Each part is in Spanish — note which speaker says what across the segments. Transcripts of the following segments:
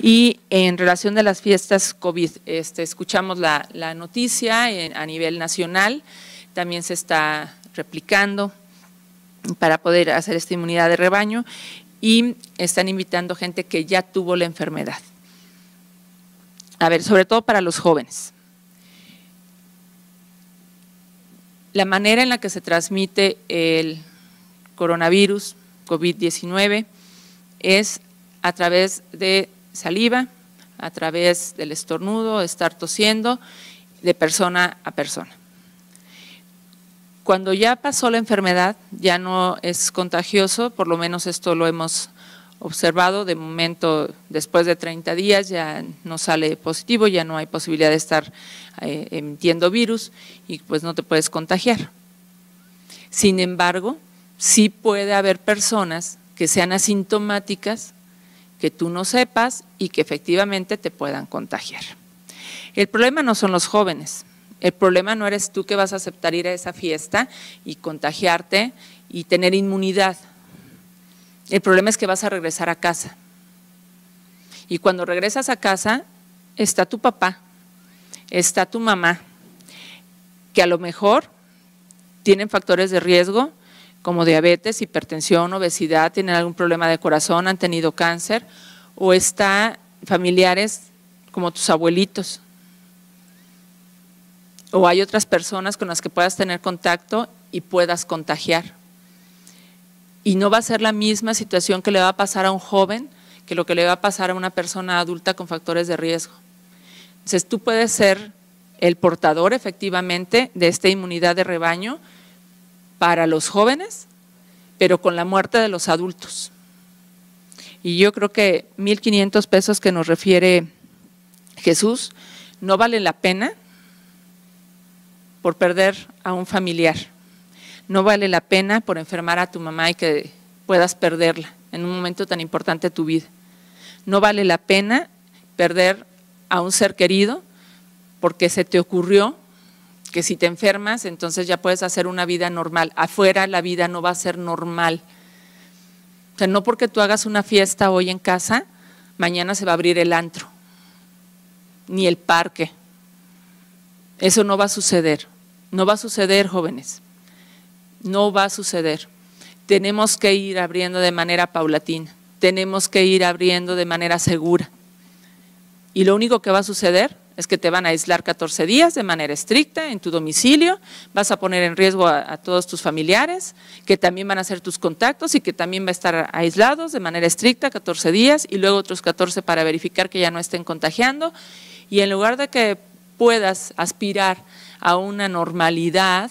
Speaker 1: Y en relación de las fiestas COVID, este, escuchamos la, noticia eh, a nivel nacional, también se está replicando para poder hacer esta inmunidad de rebaño y están invitando gente que ya tuvo la enfermedad. A ver, sobre todo para los jóvenes. La manera en la que se transmite el coronavirus, COVID-19, es a través de saliva, a través del estornudo, estar tosiendo de persona a persona. Cuando ya pasó la enfermedad, ya no es contagioso, por lo menos esto lo hemos observado, de momento después de 30 días ya no sale positivo, ya no hay posibilidad de estar eh, emitiendo virus y pues no te puedes contagiar. Sin embargo, sí puede haber personas que sean asintomáticas que tú no sepas y que efectivamente te puedan contagiar. El problema no son los jóvenes, el problema no eres tú que vas a aceptar ir a esa fiesta y contagiarte y tener inmunidad. El problema es que vas a regresar a casa. Y cuando regresas a casa, está tu papá, está tu mamá, que a lo mejor tienen factores de riesgo, como diabetes, hipertensión, obesidad, tienen algún problema de corazón, han tenido cáncer, o está familiares como tus abuelitos. O hay otras personas con las que puedas tener contacto y puedas contagiar. Y no va a ser la misma situación que le va a pasar a un joven que lo que le va a pasar a una persona adulta con factores de riesgo. Entonces, tú puedes ser el portador efectivamente de esta inmunidad de rebaño, para los jóvenes, pero con la muerte de los adultos. Y yo creo que 1.500 pesos que nos refiere Jesús no vale la pena por perder a un familiar. No vale la pena por enfermar a tu mamá y que puedas perderla en un momento tan importante de tu vida. No vale la pena perder a un ser querido porque se te ocurrió si te enfermas, entonces ya puedes hacer una vida normal. Afuera la vida no va a ser normal. O sea, no porque tú hagas una fiesta hoy en casa, mañana se va a abrir el antro, ni el parque. Eso no va a suceder. No va a suceder, jóvenes. No va a suceder. Tenemos que ir abriendo de manera paulatina. Tenemos que ir abriendo de manera segura. Y lo único que va a suceder es que te van a aislar 14 días de manera estricta en tu domicilio, vas a poner en riesgo a, todos tus familiares, que también van a ser tus contactos y que también va a estar aislados de manera estricta 14 días y luego otros 14 para verificar que ya no estén contagiando. Y en lugar de que puedas aspirar a una normalidad,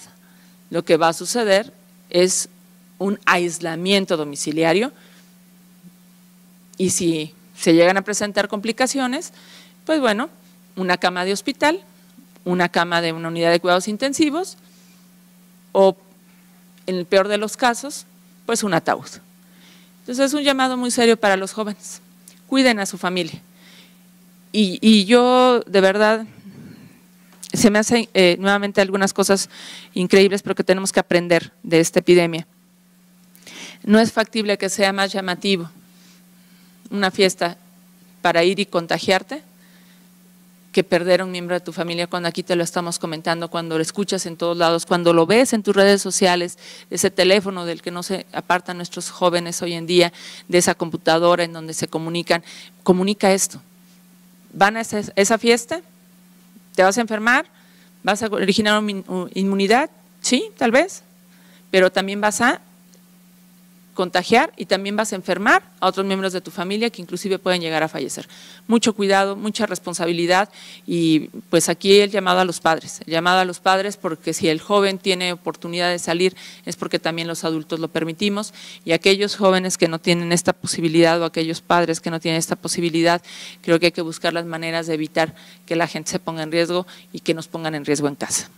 Speaker 1: lo que va a suceder es un aislamiento domiciliario y si se llegan a presentar complicaciones, pues bueno, una cama de hospital, una cama de una unidad de cuidados intensivos o, en el peor de los casos, pues un ataúd. Entonces es un llamado muy serio para los jóvenes. Cuiden a su familia. Y, yo, de verdad, se me hacen eh, nuevamente algunas cosas increíbles, pero que tenemos que aprender de esta epidemia. No es factible que sea más llamativo una fiesta para ir y contagiarte que perder un miembro de tu familia cuando aquí te lo estamos comentando, cuando lo escuchas en todos lados, cuando lo ves en tus redes sociales, ese teléfono del que no se apartan nuestros jóvenes hoy en día, de esa computadora en donde se comunican, comunica esto. ¿Van a esa fiesta? ¿Te vas a enfermar? ¿Vas a originar inmunidad? Sí, tal vez, pero también vas a contagiar y también vas a enfermar a otros miembros de tu familia que inclusive pueden llegar a fallecer. Mucho cuidado, mucha responsabilidad y pues aquí el llamado a los padres, el llamado a los padres porque si el joven tiene oportunidad de salir es porque también los adultos lo permitimos y aquellos jóvenes que no tienen esta posibilidad o aquellos padres que no tienen esta posibilidad, creo que hay que buscar las maneras de evitar que la gente se ponga en riesgo y que nos pongan en riesgo en casa.